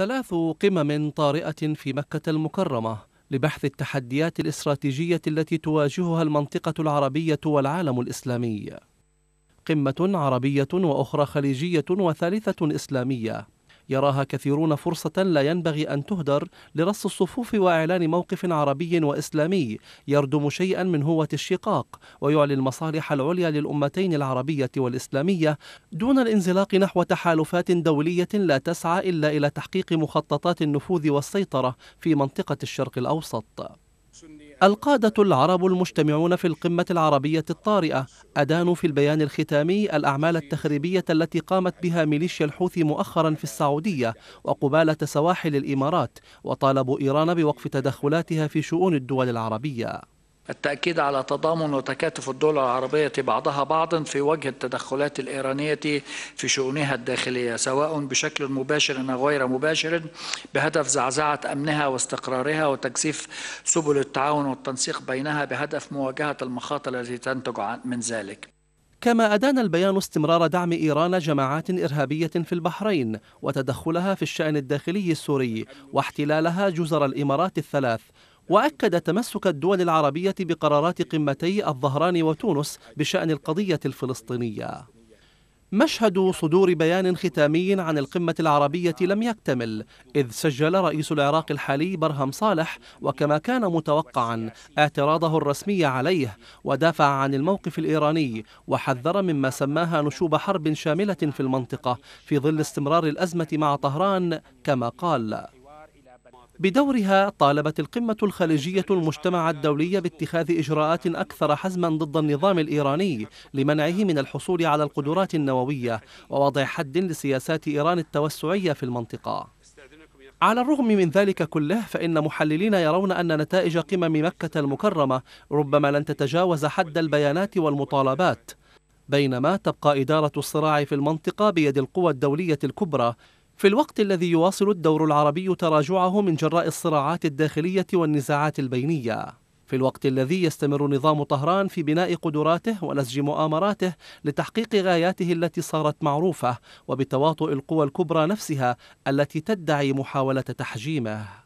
ثلاث قمم طارئة في مكة المكرمة لبحث التحديات الاستراتيجية التي تواجهها المنطقة العربية والعالم الإسلامي. قمة عربية وأخرى خليجية وثالثة إسلامية يراها كثيرون فرصة لا ينبغي أن تهدر لرص الصفوف وإعلان موقف عربي وإسلامي يردم شيئا من هوة الشقاق ويعلي المصالح العليا للأمتين العربية والإسلامية دون الانزلاق نحو تحالفات دولية لا تسعى إلا إلى تحقيق مخططات النفوذ والسيطرة في منطقة الشرق الأوسط القادة العرب المجتمعون في القمة العربية الطارئة أدانوا في البيان الختامي الأعمال التخريبية التي قامت بها ميليشيا الحوثي مؤخرا في السعودية وقبالة سواحل الإمارات وطالبوا إيران بوقف تدخلاتها في شؤون الدول العربية التأكيد على تضامن وتكاتف الدول العربية بعضها بعضا في وجه التدخلات الإيرانية في شؤونها الداخلية سواء بشكل مباشر أو غير مباشر بهدف زعزعة أمنها واستقرارها وتكثيف سبل التعاون والتنسيق بينها بهدف مواجهة المخاطر التي تنتج من ذلك كما أدان البيان استمرار دعم إيران جماعات إرهابية في البحرين وتدخلها في الشأن الداخلي السوري واحتلالها جزر الإمارات الثلاث وأكد تمسك الدول العربية بقرارات قمتي الظهران وتونس بشأن القضية الفلسطينية مشهد صدور بيان ختامي عن القمة العربية لم يكتمل إذ سجل رئيس العراق الحالي برهم صالح وكما كان متوقعا اعتراضه الرسمي عليه ودافع عن الموقف الإيراني وحذر مما سماها نشوب حرب شاملة في المنطقة في ظل استمرار الأزمة مع طهران كما قال بدورها طالبت القمة الخليجية المجتمع الدولي باتخاذ إجراءات أكثر حزما ضد النظام الإيراني لمنعه من الحصول على القدرات النووية ووضع حد لسياسات إيران التوسعية في المنطقة على الرغم من ذلك كله فإن محللين يرون أن نتائج قمم مكة المكرمة ربما لن تتجاوز حد البيانات والمطالبات بينما تبقى إدارة الصراع في المنطقة بيد القوى الدولية الكبرى في الوقت الذي يواصل الدور العربي تراجعه من جراء الصراعات الداخلية والنزاعات البينية في الوقت الذي يستمر نظام طهران في بناء قدراته ونسج مؤامراته لتحقيق غاياته التي صارت معروفة وبتواطؤ القوى الكبرى نفسها التي تدعي محاولة تحجيمه